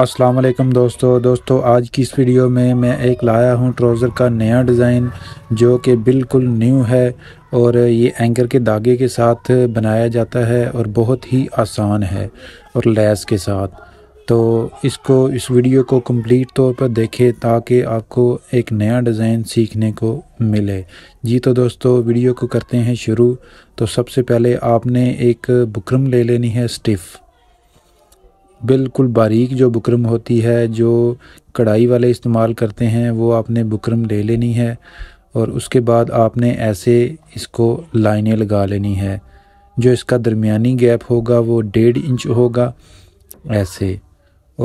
अस्सलाम वालेकुम दोस्तों दोस्तों आज की इस वीडियो में मैं एक लाया हूँ ट्राउज़र का नया डिज़ाइन जो कि बिल्कुल न्यू है और ये एंकर के धागे के साथ बनाया जाता है और बहुत ही आसान है और लैस के साथ तो इसको इस वीडियो को कंप्लीट तौर पर देखें ताकि आपको एक नया डिज़ाइन सीखने को मिले जी तो दोस्तों वीडियो को करते हैं शुरू तो सबसे पहले आपने एक बुकरम ले लेनी है स्टिफ़ बिल्कुल बारीक जो बुकरम होती है जो कढ़ाई वाले इस्तेमाल करते हैं वो आपने बुकरम ले लेनी है और उसके बाद आपने ऐसे इसको लाइनें लगा लेनी है जो इसका दरमियानी गैप होगा वो डेढ़ इंच होगा ऐसे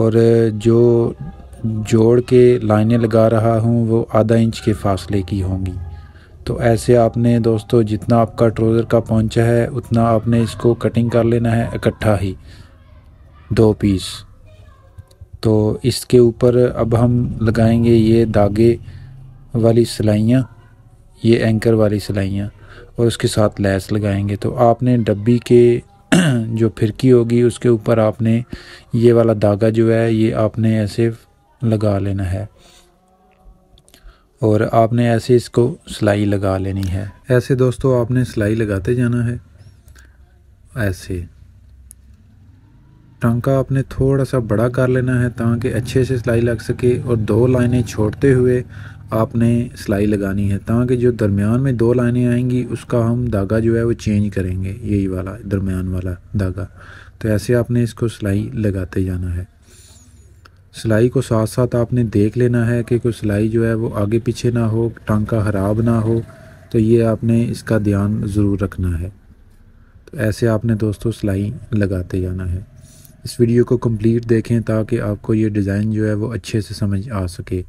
और जो जोड़ के लाइनें लगा रहा हूँ वो आधा इंच के फासले की होंगी तो ऐसे आपने दोस्तों जितना आपका ट्रोज़र का पहुँचा है उतना आपने इसको कटिंग कर लेना है इकट्ठा ही दो पीस तो इसके ऊपर अब हम लगाएंगे ये धागे वाली सिलाइयाँ ये एंकर वाली सिलाइयाँ और उसके साथ लैस लगाएंगे तो आपने डब्बी के जो फिरकी होगी उसके ऊपर आपने ये वाला धागा जो है ये आपने ऐसे लगा लेना है और आपने ऐसे इसको सिलाई लगा लेनी है ऐसे दोस्तों आपने सिलाई लगाते जाना है ऐसे टांका आपने थोड़ा सा बड़ा कर लेना है ताकि अच्छे से सिलाई लग सके और दो लाइनें छोड़ते हुए आपने सिलाई लगानी है ताकि जो दरमियान में दो लाइनें आएंगी उसका हम धागा जो है वो चेंज करेंगे यही वाला दरमियान वाला धागा तो ऐसे आपने इसको सिलाई लगाते जाना है सिलाई को साथ साथ आपने देख लेना है कि कोई सिलाई जो है वो आगे पीछे ना हो टांका ख़राब ना हो तो ये आपने इसका ध्यान ज़रूर रखना है तो ऐसे आपने दोस्तों सिलाई लगाते जाना है इस वीडियो को कंप्लीट देखें ताकि आपको ये डिज़ाइन जो है वो अच्छे से समझ आ सके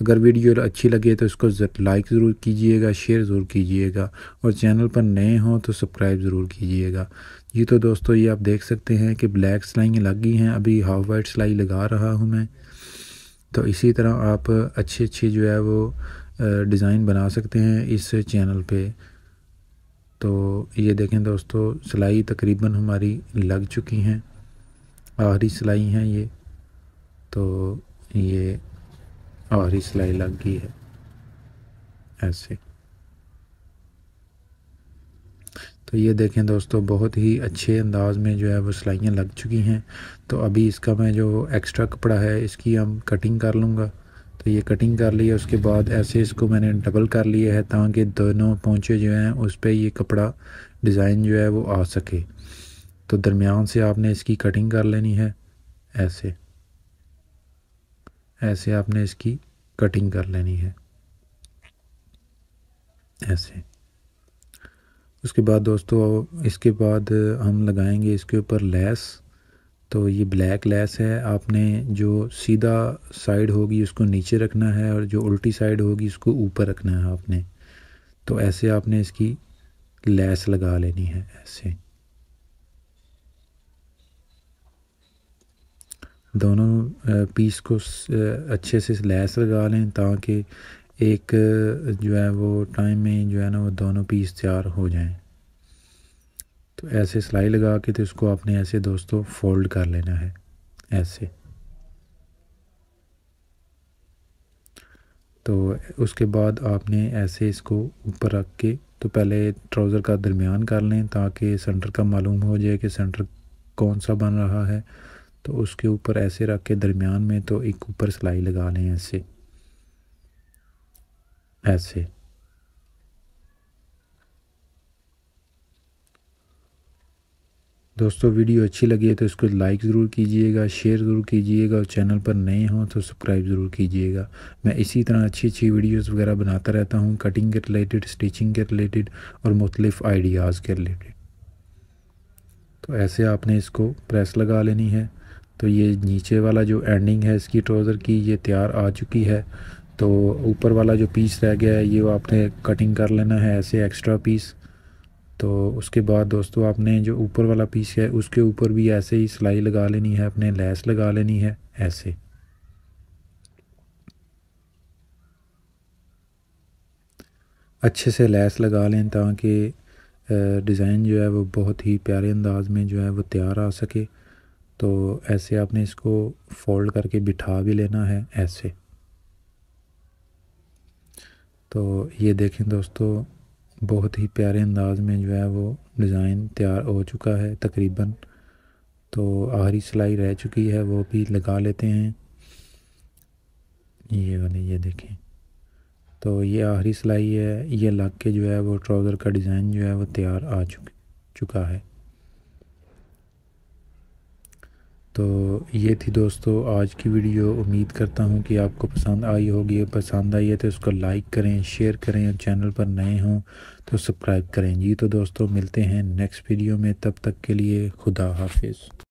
अगर वीडियो अच्छी लगे तो इसको लाइक ज़रूर कीजिएगा शेयर ज़रूर कीजिएगा और चैनल पर नए हों तो सब्सक्राइब ज़रूर कीजिएगा जी तो दोस्तों ये आप देख सकते हैं कि ब्लैक लग गई हैं अभी हाफ वाइट सिलाई लगा रहा हूँ मैं तो इसी तरह आप अच्छे अच्छे जो है वो डिज़ाइन बना सकते हैं इस चैनल पर तो ये देखें दोस्तों सिलाई तकरीबन हमारी लग चुकी हैं आहरी सिलाई है ये तो ये आहरी सिलाई लग गई है ऐसे तो ये देखें दोस्तों बहुत ही अच्छे अंदाज में जो है वो सिलाइयाँ लग चुकी हैं तो अभी इसका मैं जो एक्स्ट्रा कपड़ा है इसकी हम कटिंग कर लूँगा तो ये कटिंग कर ली है उसके बाद ऐसे इसको मैंने डबल कर लिया है ताकि दोनों पहुँचे जो हैं उस पर ये कपड़ा डिज़ाइन जो है वो आ सके तो दरमियान से आपने इसकी कटिंग कर लेनी है ऐसे ऐसे आपने इसकी कटिंग कर लेनी है ऐसे उसके बाद दोस्तों इसके बाद हम लगाएंगे इसके ऊपर लेस तो ये ब्लैक लेस है आपने जो सीधा साइड होगी उसको नीचे रखना है और जो उल्टी साइड होगी उसको ऊपर रखना है आपने तो ऐसे आपने इसकी लेस लगा लेनी है ऐसे दोनों पीस को अच्छे से लैस लगा लें ताकि एक जो है वो टाइम में जो है ना वो दोनों पीस तैयार हो जाएं तो ऐसे सिलाई लगा के तो इसको आपने ऐसे दोस्तों फोल्ड कर लेना है ऐसे तो उसके बाद आपने ऐसे इसको ऊपर रख के तो पहले ट्राउज़र का दरमियान कर लें ताकि सेंटर का मालूम हो जाए कि सेंटर कौन सा बन रहा है तो उसके ऊपर ऐसे रख के दरमियान में तो एक ऊपर सिलाई लगा लें ऐसे ऐसे दोस्तों वीडियो अच्छी लगी है तो इसको लाइक ज़रूर कीजिएगा शेयर ज़रूर कीजिएगा और चैनल पर नए हों तो सब्सक्राइब ज़रूर कीजिएगा मैं इसी तरह अच्छी अच्छी वीडियोस वगैरह बनाता रहता हूँ कटिंग के रिलेटेड स्टिचिंग के रिलेटेड और मुख्तलिफ़ आइडियाज़ के रिलेटेड तो ऐसे आपने इसको प्रेस लगा लेनी है तो ये नीचे वाला जो एंडिंग है इसकी ट्राउज़र की ये तैयार आ चुकी है तो ऊपर वाला जो पीस रह गया है ये आपने कटिंग कर लेना है ऐसे एक्स्ट्रा पीस तो उसके बाद दोस्तों आपने जो ऊपर वाला पीस है उसके ऊपर भी ऐसे ही सिलाई लगा लेनी है अपने लैस लगा लेनी है ऐसे अच्छे से लैस लगा लें ताकि डिज़ाइन जो है वो बहुत ही प्यारे अंदाज में जो है वो तैयार आ सके तो ऐसे आपने इसको फोल्ड करके बिठा भी लेना है ऐसे तो ये देखें दोस्तों बहुत ही प्यारे अंदाज में जो है वो डिज़ाइन तैयार हो चुका है तकरीबन तो आखिरी सिलाई रह चुकी है वो भी लगा लेते हैं ये वाले ये देखें तो ये आखिरी सिलाई है ये लग के जो है वो ट्राउज़र का डिज़ाइन जो है वो तैयार आ चुक चुका है तो ये थी दोस्तों आज की वीडियो उम्मीद करता हूँ कि आपको पसंद आई होगी पसंद आई है तो उसको लाइक करें शेयर करें और चैनल पर नए हों तो सब्सक्राइब करें जी तो दोस्तों मिलते हैं नेक्स्ट वीडियो में तब तक के लिए खुदा हाफिज़